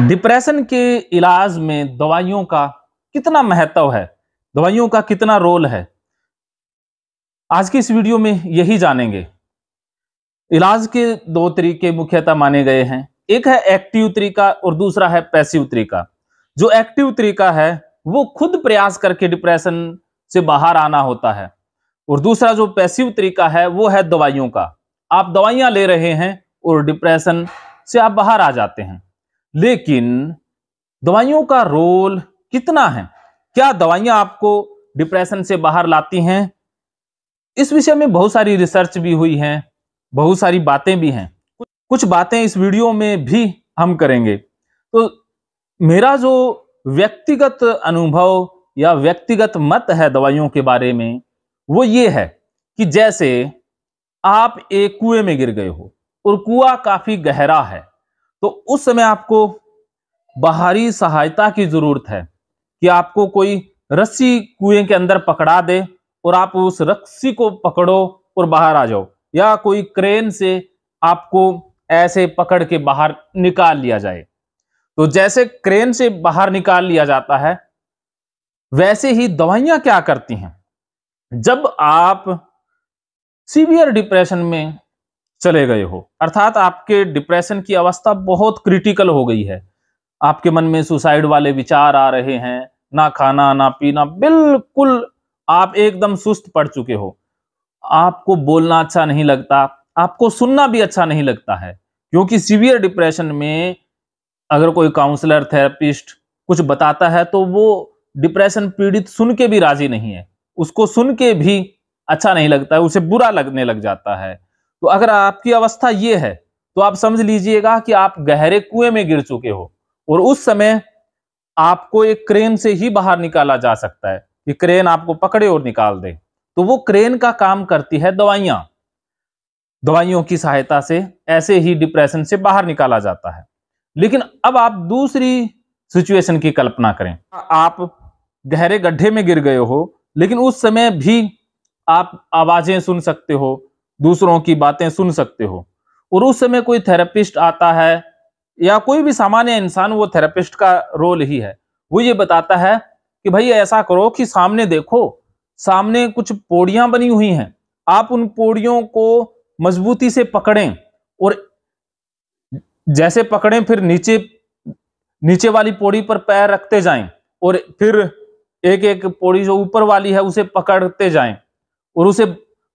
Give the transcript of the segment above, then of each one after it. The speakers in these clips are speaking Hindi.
डिप्रेशन के इलाज में दवाइयों का कितना महत्व है दवाइयों का कितना रोल है आज की इस वीडियो में यही जानेंगे इलाज के दो तरीके मुख्यतः माने गए हैं एक है एक्टिव तरीका और दूसरा है पैसिव तरीका जो एक्टिव तरीका है वो खुद प्रयास करके डिप्रेशन से बाहर आना होता है और दूसरा जो पैसिव तरीका है वो है दवाइयों का आप दवाइयां ले रहे हैं और डिप्रेशन से आप बाहर आ जाते हैं लेकिन दवाइयों का रोल कितना है क्या दवाइयां आपको डिप्रेशन से बाहर लाती हैं इस विषय में बहुत सारी रिसर्च भी हुई है बहुत सारी बातें भी हैं कुछ बातें इस वीडियो में भी हम करेंगे तो मेरा जो व्यक्तिगत अनुभव या व्यक्तिगत मत है दवाइयों के बारे में वो ये है कि जैसे आप एक कुएं में गिर गए हो और कुआ काफी गहरा है तो उस समय आपको बाहरी सहायता की जरूरत है कि आपको कोई रस्सी कुएं के अंदर पकड़ा दे और आप उस रस्सी को पकड़ो और बाहर आ जाओ या कोई क्रेन से आपको ऐसे पकड़ के बाहर निकाल लिया जाए तो जैसे क्रेन से बाहर निकाल लिया जाता है वैसे ही दवाइयां क्या करती हैं जब आप सीवियर डिप्रेशन में चले गए हो अर्थात आपके डिप्रेशन की अवस्था बहुत क्रिटिकल हो गई है आपके मन में सुसाइड वाले विचार आ रहे हैं ना खाना ना पीना बिल्कुल आप एकदम सुस्त पड़ चुके हो आपको बोलना अच्छा नहीं लगता आपको सुनना भी अच्छा नहीं लगता है क्योंकि सीवियर डिप्रेशन में अगर कोई काउंसलर थेरेपिस्ट कुछ बताता है तो वो डिप्रेशन पीड़ित सुन के भी राजी नहीं है उसको सुन के भी अच्छा नहीं लगता है उसे बुरा लगने लग जाता है तो अगर आपकी अवस्था ये है तो आप समझ लीजिएगा कि आप गहरे कुएं में गिर चुके हो और उस समय आपको एक क्रेन से ही बाहर निकाला जा सकता है कि क्रेन आपको पकड़े और निकाल दे तो वो क्रेन का काम करती है दवाइयां दवाइयों की सहायता से ऐसे ही डिप्रेशन से बाहर निकाला जाता है लेकिन अब आप दूसरी सिचुएशन की कल्पना करें आप गहरे गड्ढे में गिर गए हो लेकिन उस समय भी आप आवाजें सुन सकते हो दूसरों की बातें सुन सकते हो और उस समय कोई थेरेपिस्ट आता है या कोई भी सामान्य इंसान वो थेरेपिस्ट का रोल ही है वो ये बताता है कि भाई ऐसा करो कि सामने देखो सामने कुछ पौड़ियां बनी हुई हैं आप उन पौड़ियों को मजबूती से पकड़ें और जैसे पकड़ें फिर नीचे नीचे वाली पौड़ी पर पैर रखते जाएं और फिर एक एक पौड़ी जो ऊपर वाली है उसे पकड़ते जाएं और उसे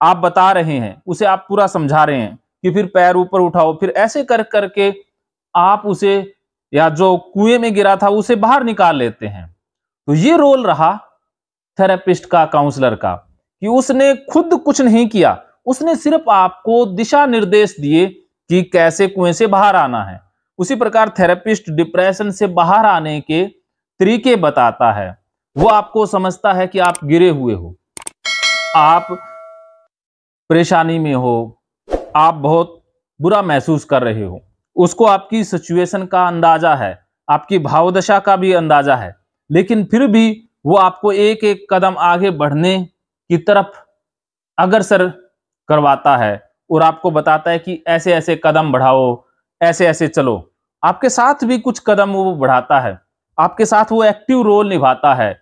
आप बता रहे हैं उसे आप पूरा समझा रहे हैं कि फिर पैर ऊपर उठाओ फिर ऐसे कर करके आप उसे या जो कुएं में गिरा था उसे बाहर निकाल लेते हैं तो ये रोल रहा थेरेपिस्ट का काउंसलर का कि उसने खुद कुछ नहीं किया उसने सिर्फ आपको दिशा निर्देश दिए कि कैसे कुएं से बाहर आना है उसी प्रकार थेरेपिस्ट डिप्रेशन से बाहर आने के तरीके बताता है वो आपको समझता है कि आप गिरे हुए हो आप परेशानी में हो आप बहुत बुरा महसूस कर रहे हो उसको आपकी सिचुएशन का अंदाजा है आपकी भावदशा का भी अंदाजा है लेकिन फिर भी वो आपको एक एक कदम आगे बढ़ने की तरफ अग्रसर करवाता है और आपको बताता है कि ऐसे ऐसे कदम बढ़ाओ ऐसे ऐसे चलो आपके साथ भी कुछ कदम वो बढ़ाता है आपके साथ वो एक्टिव रोल निभाता है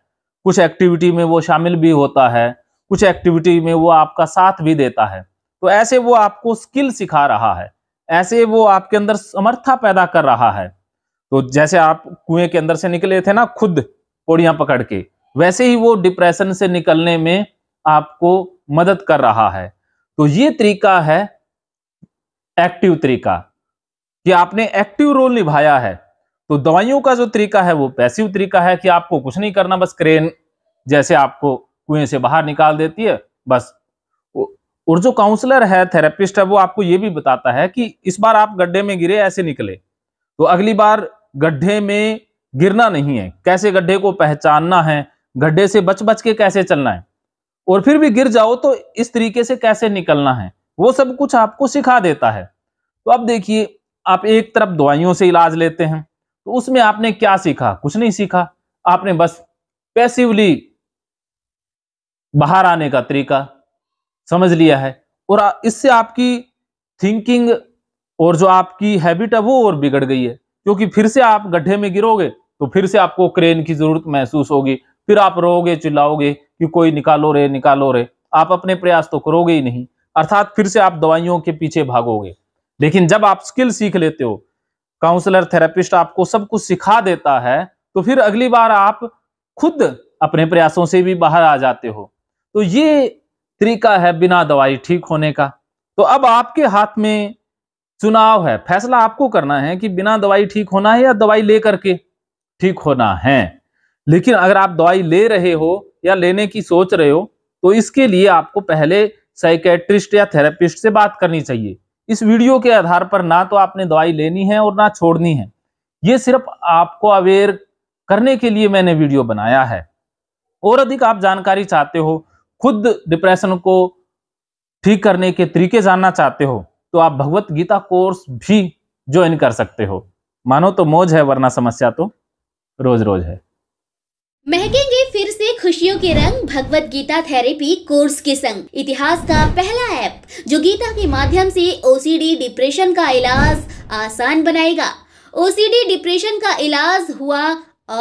कुछ एक्टिविटी में वो शामिल भी होता है कुछ एक्टिविटी में वो आपका साथ भी देता है तो ऐसे वो आपको स्किल सिखा रहा है ऐसे वो आपके अंदर समर्था पैदा कर रहा है तो जैसे आप कुएं के अंदर से निकले थे ना खुद पौड़ियां पकड़ के वैसे ही वो डिप्रेशन से निकलने में आपको मदद कर रहा है तो ये तरीका है एक्टिव तरीका कि आपने एक्टिव रोल निभाया है तो दवाइयों का जो तरीका है वो पैसिव तरीका है कि आपको कुछ नहीं करना बस क्रेन जैसे आपको कुएं से बाहर निकाल देती है बस और जो काउंसलर है थेरेपिस्ट है वो आपको ये भी बताता है कि इस बार आप गड्ढे में गिरे ऐसे निकले तो अगली बार गड्ढे में गिरना नहीं है कैसे गड्ढे को पहचानना है गड्ढे से बच बच के कैसे चलना है और फिर भी गिर जाओ तो इस तरीके से कैसे निकलना है वो सब कुछ आपको सिखा देता है तो अब देखिए आप एक तरफ दवाइयों से इलाज लेते हैं तो उसमें आपने क्या सीखा कुछ नहीं सीखा आपने बस पैसिवली बाहर आने का तरीका समझ लिया है और इससे आपकी थिंकिंग और जो आपकी हैबिट है वो और बिगड़ गई है क्योंकि फिर से आप गड्ढे में गिरोगे तो फिर से आपको क्रेन की जरूरत महसूस होगी फिर आप रोगे चिल्लाओगे कि कोई निकालो रे निकालो रे आप अपने प्रयास तो करोगे ही नहीं अर्थात फिर से आप दवाइयों के पीछे भागोगे लेकिन जब आप स्किल सीख लेते हो काउंसलर थेरेपिस्ट आपको सब कुछ सिखा देता है तो फिर अगली बार आप खुद अपने प्रयासों से भी बाहर आ जाते हो तो ये तरीका है बिना दवाई ठीक होने का तो अब आपके हाथ में चुनाव है फैसला आपको करना है कि बिना दवाई ठीक होना है या दवाई ले करके ठीक होना है लेकिन अगर आप दवाई ले रहे हो या लेने की सोच रहे हो तो इसके लिए आपको पहले साइकेट्रिस्ट या थेरेपिस्ट से बात करनी चाहिए इस वीडियो के आधार पर ना तो आपने दवाई लेनी है और ना छोड़नी है ये सिर्फ आपको अवेयर करने के लिए मैंने वीडियो बनाया है और अधिक आप जानकारी चाहते हो खुद डिप्रेशन को ठीक करने के तरीके जानना चाहते हो तो आप भगवत गीता कोर्स भी ज्वाइन कर सकते हो मानो तो मौज है वरना समस्या तो रोज रोज है महकेंगे फिर से खुशियों के रंग भगवत गीता थेरेपी कोर्स के संग इतिहास का पहला ऐप जो गीता के माध्यम से ओसीडी डिप्रेशन का इलाज आसान बनाएगा ओसीडी डिप्रेशन का इलाज हुआ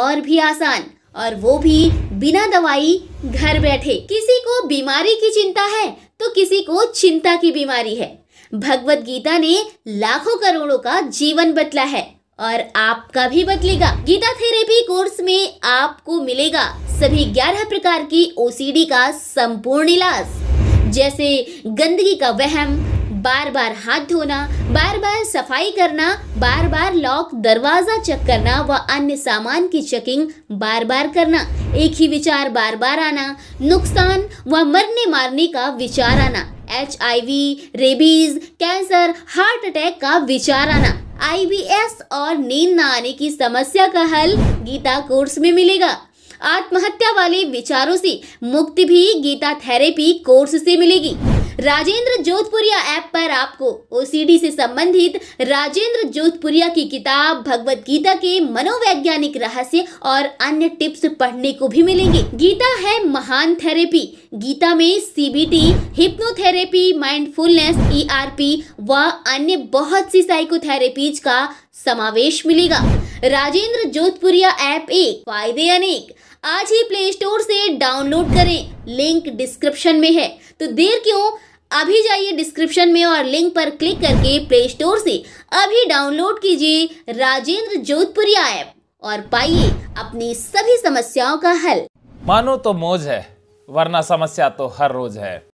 और भी आसान और वो भी बिना दवाई घर बैठे किसी को बीमारी की चिंता है तो किसी को चिंता की बीमारी है भगवत गीता ने लाखों करोड़ों का जीवन बदला है और आपका भी बदलेगा गीता थेरेपी कोर्स में आपको मिलेगा सभी 11 प्रकार की ओसीडी का संपूर्ण इलाज जैसे गंदगी का वहम बार बार हाथ धोना बार बार सफाई करना बार बार लॉक दरवाजा चेक करना व अन्य सामान की चेकिंग बार बार करना एक ही विचार बार बार आना नुकसान व मरने मारने का विचार आना एच रेबीज कैंसर हार्ट अटैक का विचार आना आई और नींद न आने की समस्या का हल गीता कोर्स में मिलेगा आत्महत्या वाले विचारों से मुक्ति भी गीता थेरेपी कोर्स से मिलेगी राजेंद्र जोधपुरिया ऐप पर आपको ओसीडी से संबंधित राजेंद्र जोधपुरिया की किताब भगवत गीता के मनोवैज्ञानिक रहस्य और अन्य टिप्स पढ़ने को भी मिलेंगे गीता है महान थेरेपी गीता में सीबीटी हिप्नोथेरेपी माइंडफुलनेस ईआरपी व अन्य बहुत सी साइकोथेरेपीज का समावेश मिलेगा राजेंद्र जोधपुरिया ऐप एक फायदे अनेक आज ही प्ले स्टोर से डाउनलोड करें लिंक डिस्क्रिप्शन में है तो देर क्यों अभी जाइए डिस्क्रिप्शन में और लिंक पर क्लिक करके प्ले स्टोर से अभी डाउनलोड कीजिए राजेंद्र जोधपुरी ऐप और पाइए अपनी सभी समस्याओं का हल मानो तो मौज है वरना समस्या तो हर रोज है